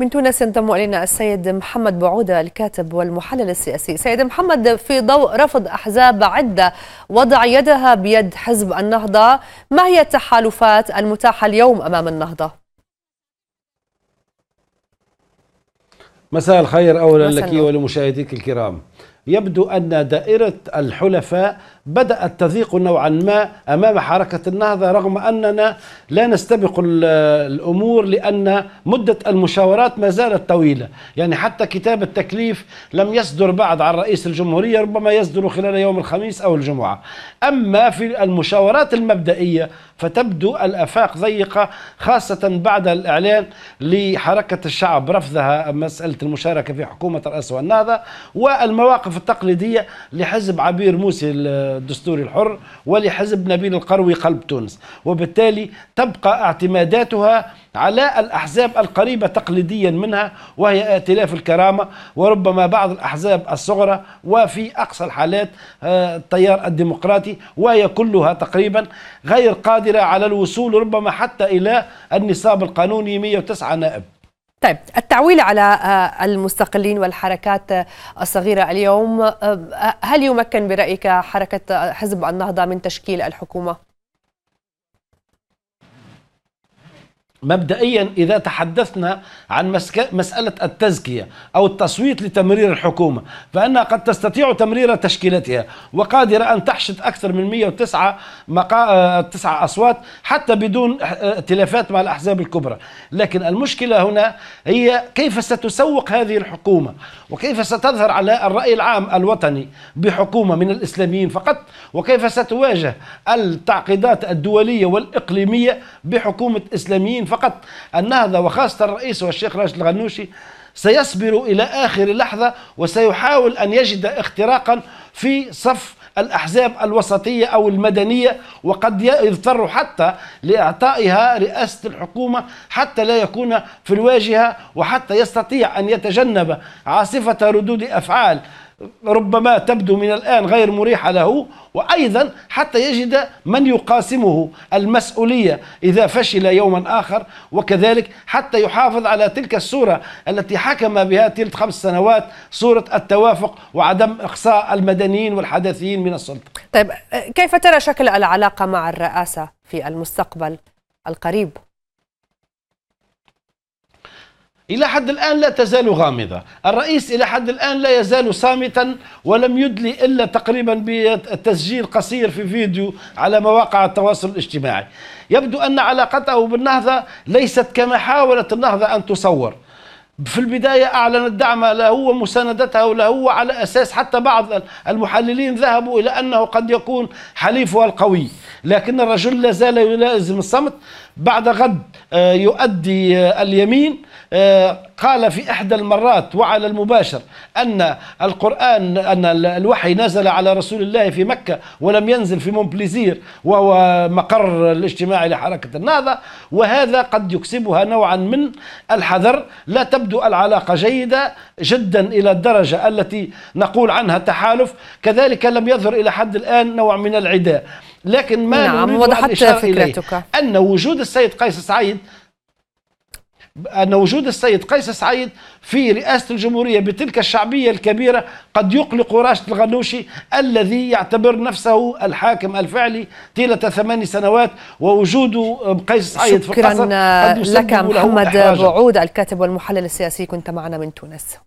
من تونس ينضم الينا السيد محمد بعوده الكاتب والمحلل السياسي. سيد محمد في ضوء رفض احزاب عده وضع يدها بيد حزب النهضه، ما هي التحالفات المتاحه اليوم امام النهضه؟ مساء الخير اولا لك ولمشاهديك الكرام. يبدو أن دائرة الحلفاء بدأت تضيق نوعا ما أمام حركة النهضة رغم أننا لا نستبق الأمور لأن مدة المشاورات ما زالت طويلة يعني حتى كتاب التكليف لم يصدر بعد عن رئيس الجمهورية ربما يصدر خلال يوم الخميس أو الجمعة أما في المشاورات المبدئية فتبدو الآفاق ضيقة خاصة بعد الإعلان لحركة الشعب رفضها مسألة المشاركة في حكومة الرأس والنهضة والمواقف التقليدية لحزب عبير موسي الدستوري الحر ولحزب نبيل القروي قلب تونس وبالتالي تبقى اعتماداتها على الأحزاب القريبة تقليديا منها وهي ائتلاف الكرامة وربما بعض الأحزاب الصغرى وفي أقصى الحالات آه، التيار الديمقراطي وهي كلها تقريبا غير قادرة قادرة على الوصول ربما حتى إلى النصاب القانوني 109 نائب طيب التعويل على آه، المستقلين والحركات آه، الصغيرة اليوم آه، هل يمكن برأيك حركة حزب النهضة من تشكيل الحكومة؟ مبدئيا إذا تحدثنا عن مسألة التزكية أو التصويت لتمرير الحكومة فأنها قد تستطيع تمرير تشكيلتها وقادرة أن تحشد أكثر من 109 مقا... آه، تسعة أصوات حتى بدون آه، ائتلافات مع الأحزاب الكبرى لكن المشكلة هنا هي كيف ستسوق هذه الحكومة وكيف ستظهر على الرأي العام الوطني بحكومة من الإسلاميين فقط وكيف ستواجه التعقيدات الدولية والإقليمية بحكومة إسلاميين فقط فقط النهضة وخاصة الرئيس والشيخ راشد الغنوشي سيصبر إلى آخر لحظة وسيحاول أن يجد اختراقا في صف الأحزاب الوسطية أو المدنية وقد يضطر حتى لإعطائها رئاسة الحكومة حتى لا يكون في الواجهة وحتى يستطيع أن يتجنب عاصفة ردود أفعال ربما تبدو من الآن غير مريحة له وأيضا حتى يجد من يقاسمه المسؤولية إذا فشل يوما آخر وكذلك حتى يحافظ على تلك الصورة التي حكم بها تلك خمس سنوات صورة التوافق وعدم إقصاء المدنيين والحدثيين من السلطة طيب كيف ترى شكل العلاقة مع الرئاسة في المستقبل القريب؟ إلى حد الآن لا تزال غامضة الرئيس إلى حد الآن لا يزال صامتا ولم يدلي إلا تقريبا بتسجيل قصير في فيديو على مواقع التواصل الاجتماعي يبدو أن علاقته بالنهضة ليست كما حاولت النهضة أن تصور في البداية أعلنت الدعم له ومساندته له على أساس حتى بعض المحللين ذهبوا إلى أنه قد يكون حليفها القوي لكن الرجل لا زال يلازم الصمت بعد غد آه، يؤدي آه، اليمين آه، قال في إحدى المرات وعلى المباشر أن القرآن أن الوحي نزل على رسول الله في مكة ولم ينزل في مونبليزير وهو مقر الاجتماعي لحركة النهضة وهذا قد يكسبها نوعا من الحذر لا تبدو العلاقة جيدة جدا إلى الدرجة التي نقول عنها تحالف كذلك لم يظهر إلى حد الآن نوع من العداء لكن ما نعم وضحت فكرتك أن وجود السيد قيس سعيد أن وجود السيد قيس سعيد في رئاسة الجمهورية بتلك الشعبية الكبيرة قد يقلق راشد الغنوشي الذي يعتبر نفسه الحاكم الفعلي طيلة ثمان سنوات ووجود قيس سعيد في القصر قد لك محمد بعود الكاتب والمحلل السياسي كنت معنا من تونس